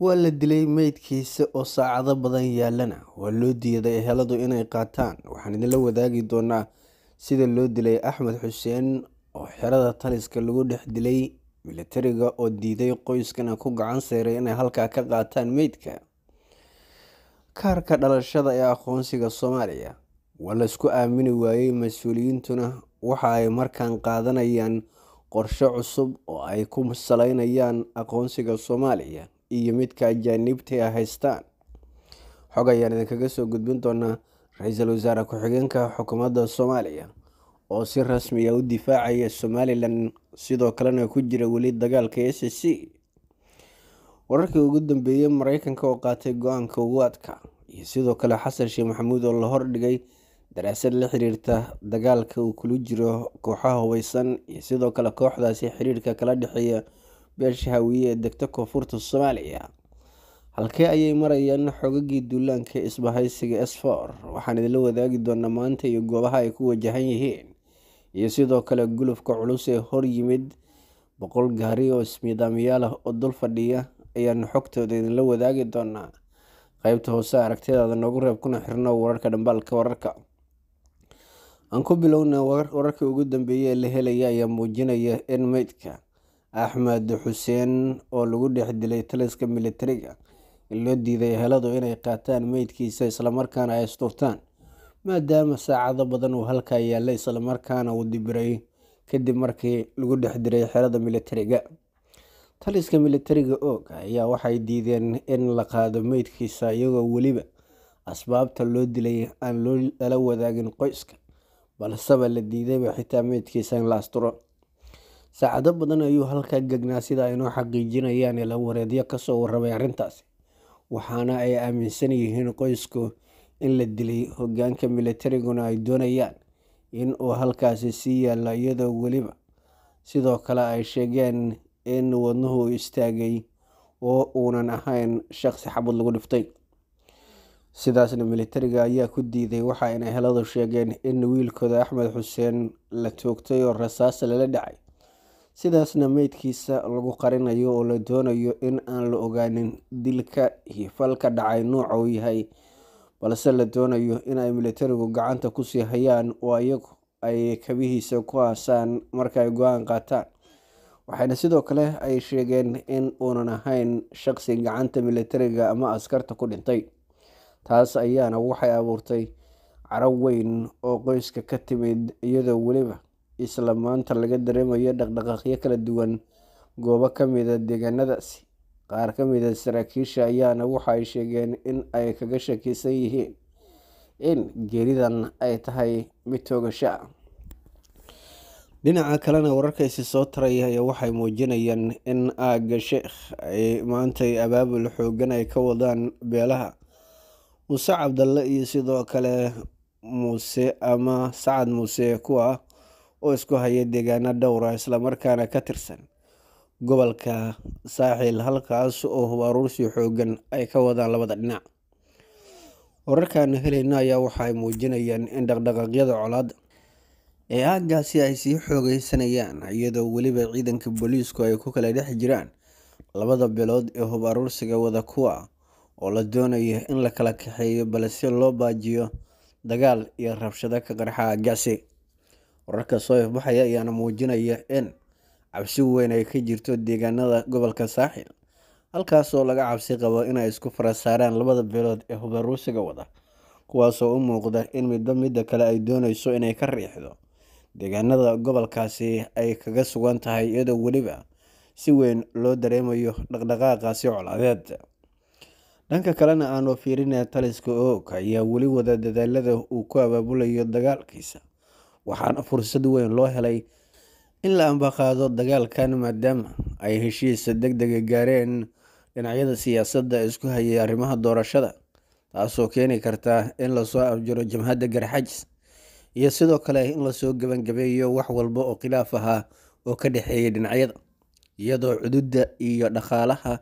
waa la dilay meydkiisa oo saacado badan yaalana waa loo diiday eheladu inay qaataan waxaan idinla wadaagi doonaa sida loo dilay axmed xuseen oo xerada taliska lagu dhex dilay militariga oo diiday qoyskana ku gacan seeray inay halkaa ka qaataan meydka kaarka dhalashada ee aqoonsiga soomaaliya waa laysku aamini waayey mas-uuliyiintuna waxa ay markaan qaadanayaan qorsho cusub oo ay ku saleynayaan aqoonsiga soomaaliya iyo midka ajaanibta ay haystaan xog ayaan idinkaga soo gudbin doonaa ra-iisul wasaare ku-xigeenka xukuumadda soomaaliya oo si rasmiya ah u difaacaya somalilan sidoo kalena ku jira weli dagaalka s c wararkii ugu dambeeyey mareykanka oo qaatay go-aanka ugu iyo sidoo kale xasan sheekh maxamuud oo la hordhigay daraasad la xiriirta dagaalka uu kula jiro kooxaha hubeysan iyo sidoo kale kooxdaasi xiriirka kala dhexeeya beesha hawiye ee degta koonfurta Soomaaliya. Halkee ayay marayaan xogagii duulaanka isbahaysiga S4 waxaan idinla wadaagi doonaa maanta iyo goobaha ay ku wajahan yihiin iyo sidoo kale gulufka culus ee hor yimid boqol gaari oo ismiidaamiyaal ah oo dul fadhiya ayaan xogtooda idinla wadaagi doonaa qaybta hoose aragtidaada noogu reeb kuna xirno wararka dhambaalka wararka aan ku bilowna wararkii ugu dambeeyay ee la helaya ayaa muujinaya in meydka Axmed Xuseen oo lagu dhex dilay taliska militariga in loo diiday heladu inay qaataan meydkiisa islamarkaana ay asturtaan maadaama saacado badan uu halkaa yaallay islamarkaana uu dibiray kadib markii lagu dhex diray xerada militariga taliska militariga oog ayaa waxay diideen in la qaado meydkiisa iyagoo weliba asbaabta loo dilay aan lala wadaagin qoyska balseba la diidayba xitaa meydkiisa in la asturo saacado badan ayuu halkaa gegnaa sida aynoo xaqiijinayaan ilawareedyo kasoo warramay arrintaasi waxaana ay aaminsan yihiin qoysku in la dilay hoggaanka milatariguna ay doonayaan in uu halkaasi sii yaalla iyadoo weliba sidoo kale ay sheegeen in wadnuhu istaagay oo uunan ahayn shaqsi xabad lagu dhiftay sidaasna militariga ayaa ku diiday waxa inay heladu sheegeen in wiilkooda axmed xuseen la toogtay oo rasaas lala dhacay sidaasna meydkiisa lagu qarinayo oo la doonayo in aan la ogaanin dilka iyo falka dhacay nooca uu yahay balse la doonayo in ay militarigu gacanta kusii hayaan oo ayagu ay kabihiisa ku haasaan marka ay go-aan qaataan waxayna sidoo kale ay sheegeen in uunan ahayn shaqsi gacanta militariga ama askarta ku dhintay taas ayaana waxay abuurtay caro weyn oo qoyska ka timid iyadoo weliba isla maanta laga dareemayo dhaqdhaqaaqyo kala duwan goobo ka mid ah deegaanadaasi qaar ka mid ah saraakiisha ayaana waxa ay sheegeen in ay kaga shakisan yihiin in geeridan ay tahay mid toogasho ah dhinaca kalena wararkaasi soo taraya ayaa waxay muujinayaan in aaga sheekh ay maantay abaabul xooggan ay ka wadaan beelaha muuse cabdalle iyo sidoo kale muuse ama sacad muuse kuwa oo isku haya deegaano dhowra ah, islamarkaana ka tirsan gobolka saaxiil halkaas oo hub aruursi xooggan ay ka wadaan labada dhinac wararka aan ayaa waxa muujinayaan in dhaqdhaqaaqyada colaad ee aaggaasi ay sii xoogeysanayaan iyadoo weliba ciidanka booliisku ay ku kala dhex jiraan labada bilood ee hub aruursiga wada kuwa oo la doonayo in la kala kaxeeyo balse loo baajiyo dagaal iyo rabshado ka qarxa aaggaasi wararka soo ifbaxaya ayaana muujinaya in cabsi weyn ay ka jirto deegaanada gobolka saaxil halkaasoo laga cabsi qabo inay isku fara saaraan labada beelood ee huba ruusiga wada kuwaasoo u muuqda in midba midda kale ay doonayso inay ka riixdo deegaanada gobolkaasi ay kaga sugan tahay iyadoo weliba si weyn loo dareemayo dhaqdhaqaaqaasi colaadeed dhanka kalena aanu fiirina taliska oog ayaa weli wada dadaalada uu ku abaabulayo dagaalkiisa waxaana fursad weyn loo helay in la ambaqaado dagaalkan maadaama ay heshiisa deg dega ah gaareen dhinacyada siyaasadda isku hayay arrimaha doorashada taasoo keeni karta in lasoo afjaro jamhadda garxajis iyo sidoo kale in lasoo gebangabeeyo wax walba oo khilaaf ahaa oo ka dhexeeya dhinacyada iyadoo cududda iyo dhaqaalaha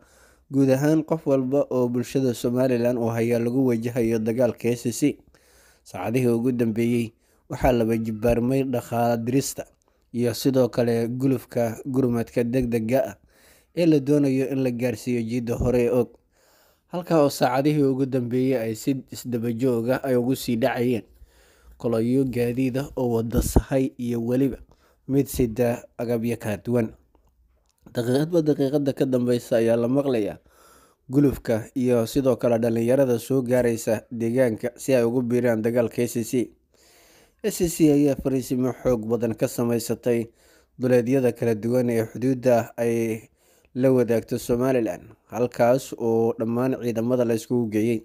guud ahaan qof walba oo bulshada somalilan oo hayaa lagu wajahayo dagaalka s c saacadihii ugu dambeeyey waxaa la waajibaarmay dhaqaale dirista iyo sidoo kale gulufka gurmadka degdega ah ee la doonayo in la gaarsiiyo jiidda hore ee og halka oo saacadihii ugu dambeeyey ay si isdabajooga ah ay ugu sii dhacayeen koloyo gaadiida ah oo wada sahay iyo weliba mid sida agabyo kala duwan daqiiqadba daqiiqada ka dambeysa ayaa la maqlayaa gulufka iyo sidoo kale dhalinyarada soo gaaraysa deegaanka si ay ugu biiraan dagaalka a c c s e c ayaa fariisimo xoog badan ka samaysatay duleedyada kala duwan ee xuduudda ay la wadaagto somalilan halkaas oo dhammaan ciidamada la iskugu geeyey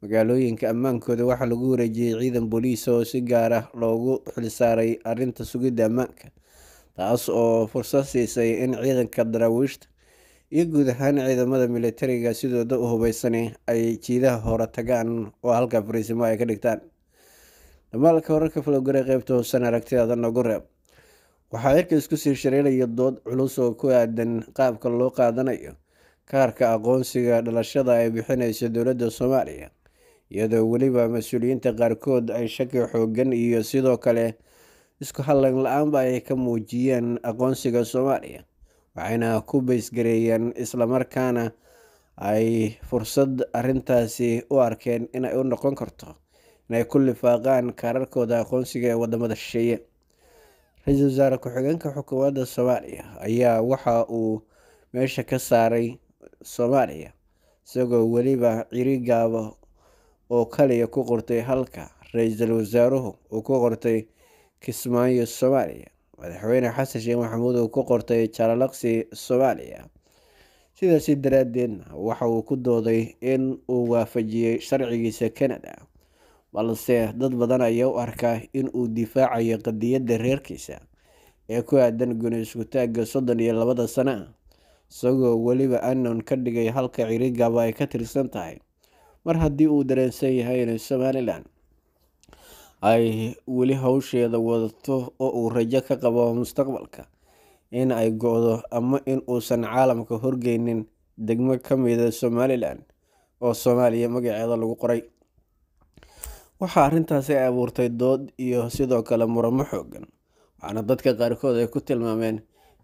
magaalooyinka ammaankooda waxaa lagu wareejiyey ciidan booliis oo si gaar ah loogu xilsaaray arinta sugidda ammaanka taas oo fursad siisay in ciidanka daraawiishta iyo guud ahaan ciidamada militariga sidooda u hubeysani ay jiidaha hore tagaan oo halka fariisimo ay ka dhigtaan dhamaalka wararka falogore qeybta hoosan aragtidaada nagu reeb waxaa irka isku sii shariiraya dood culus oo ku aadan qaabka loo qaadanayo kaarka aqoonsiga dhalashada ay bixinayso dowladda soomaaliya iyadoo weliba mas-uuliyiinta qaarkood ay shaki xooggan iyo sidoo kale isku hallan la-aanba ay ka muujiyeen aqoonsiga soomaaliya waxayna ku baysgareeyeen islamarkaana ay fursad arrintaasi u arkeen inay u noqon karto inay ku lifaaqaan kaararkooda aqoonsiga ee wadamada shisheeye ra-iisul wasaare ku-xigeenka xukuumadda soomaaliya ayaa waxa uu meesha ka saaray soomaaliya isagoo weliba ciri gaaba oo kaliya ku qortay halka ra-iisul wasaaruhu uu ku qortay kismaayo soomaaliya madaxweyne xasan sheekh maxamuud uu ku qortay jalalaqsi soomaaliya sidaasi daraadeedna waxa uu ku dooday in uu waafajiyey sharcigiisa canada balse dad badan ayaa u arkaa in uu difaacayo qadiyadda reerkiisa ee ku aadan guniis ku soddon iyo labada sano ah isagoo weliba annon ka dhigay halka cirigaba ay ka tirsan tahay mar haddii uu dareensan yahay in somalilan ay weli hawsheeda wadato oo uu rajo ka qabo mustaqbalka in ay go-do ama in uusan caalamka horgeynin degmo ka mida ah somalilan oo soomaaliya magaceeda lagu qoray waxaa arrintaasi ay abuurtay dood iyo sidoo kale muramo xoogan waxaana dadka qaarkood ay ku tilmaameen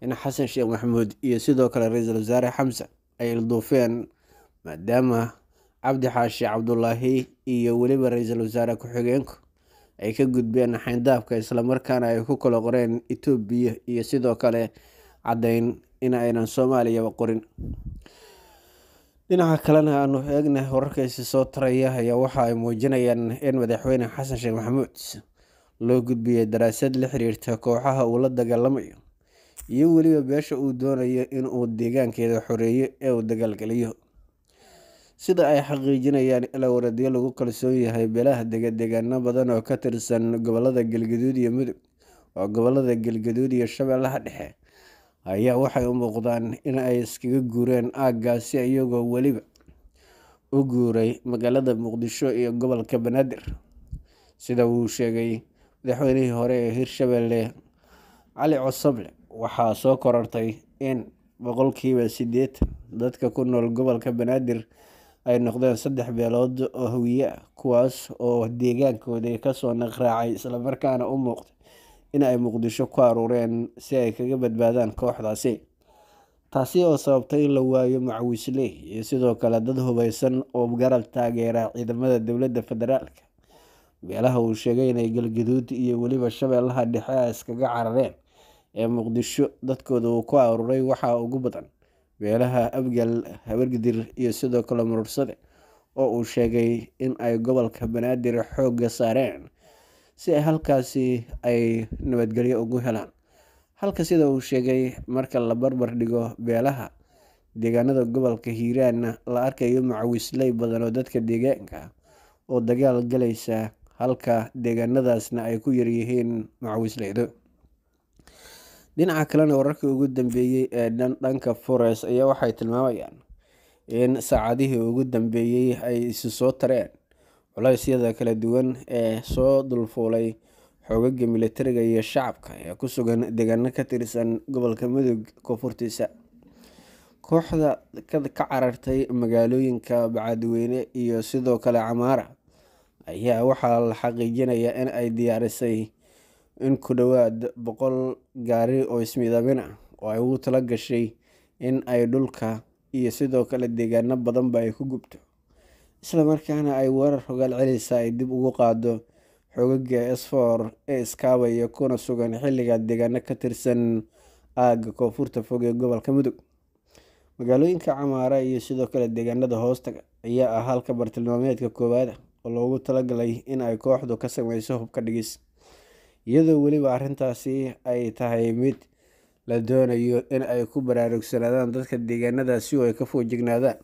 in xasan sheekh maxamuud iyo sidoo kale ra-iisul wasaare xamse ay ilduufeen maadaama cabdi xaashi cabdulaahi iyo weliba ra-iisul wasaare ku-xigeenku ay ka gudbeen xayndaabka islamarkaana ay ku kala qoreen itoobiya iyo sidoo kale caddayn in aynan soomaaliyaba qorin dhinaca kalena aanu eegna wararkaisi soo taraya ayaa waxa ay muujinayaan in madaxweyne xasan sheekh maxamuud loo gudbiyey daraasad la xiriirta kooxaha uu la dagaalamayo iyo weliba beesha uu doonayo in uu deegaankeeda xoreeyo ee uu dagaalgeliyo sida ay xaqiijinayaan ilaa waradyo lagu kalsoon yahay beelaha degadeegaano badan oo ka tirsan gobollada galgaduud iyo mudug oo gobolada galgaduud iyo shabeellaha dhexe ayaa waxay u muuqdaan in ay iskaga guureen aaggaasi iyagoo weliba u guuray magaalada muqdisho iyo gobolka banaadir sida uu sheegay madaxweynihii hore ee hirshabelle cali cusable waxaa soo korortay in boqolkiiba sideetan dadka ku nool gobolka banaadir ay noqdeen saddex beelood oo hawiye ah kuwaas oo deegaankooda kasoo naqraacay islamarkaana u muuqday in ay muqdisho ku aruureen si ay kaga badbaadaan kooxdaasi taasi oo sababtay in la waayo macawisle iyo sidoo kale dad hubaysan oo garab taageera ciidamada dowladda federaalka beelaha uu sheegay inay galgaduud iyo weliba shabeellaha dhexe a iskaga carareen ee muqdisho dadkooda uu ku aruuray waxaa ugu badan beelaha abgal habargidir iyo sidoo kale murursade oo uu sheegay in ay gobolka banaadir xoogga saareen si ay halkaasi ay nabadgelyo ugu helaan halka sida uu sheegay marka la barbar dhigo beelaha deegaanada gobolka hiiraanna la arkayo macawisley badan oo dadka deegaanka ah oo dagaal galaysa halka deegaanadaasna ay ku yaryihiin macawisleydu dhinaca kalena wararkii ugu dambeeyey ee dhanka forest ayaa waxay tilmaamayaan in saacadihii ugu dambeeyey ay isu soo tareen culeysyada kala duwan ee soo dulfuulay xoogagga militariga iyo shacabka ee ku sugan deegaano ka tirsan gobolka Midowga Koonfurtiisa. Kooxda ka carartay magaalooyinka Bacadweyne iyo sidoo kale Camaara ayaa waxaa la xaqiijinayaa in ay diyaarisay in ku dhowaad boqol gaari oo ismidaameen ah oo ay ugu tala gashay in ay dhulka iyo sidoo kale deegaano badanba ay ku gubto isla markaana ay weerar hogaal celisa ay dib ugu qaado xoogaga sfor ee iskaabaya kuna sugan xiliga deegaano ka tirsan aaga koonfurta fog ee gobolka mudug magaalooyinka camaara iyo sidoo kale deegaanada hoostaga ayaa ah halka bartilmaameedka koowaad oo loogu talagalay in ay kooxdu ka sameyso hubka dhigis iyadoo weliba arrintaasi ay tahay mid la doonayo in ay ku baraarugsanaadaan dadka deegaanadaasi oo ay ka foojignaadaan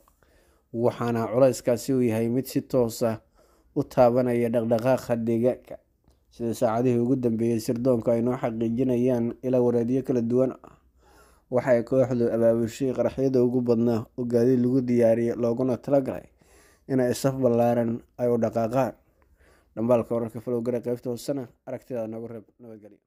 waxaana culayskaasi uu yahay mid si toosa ah u taabanaya dhaqdhaqaaqa deegaanka sida saacadihii ugu dambeeyey sirdoonku ay noo xaqiijinayaan ilaa wareedyo kala duwan ah waxa kooxdu abaabushay qaraxyada ugu badnaa oo gaadiid lagu diyaariyey looguna talagalay inay saf ballaaran ay u dhaqaaqaan dhambaalka wararka falowgare qeybta hoosena aragtidaad noogu reeb nabadgelyo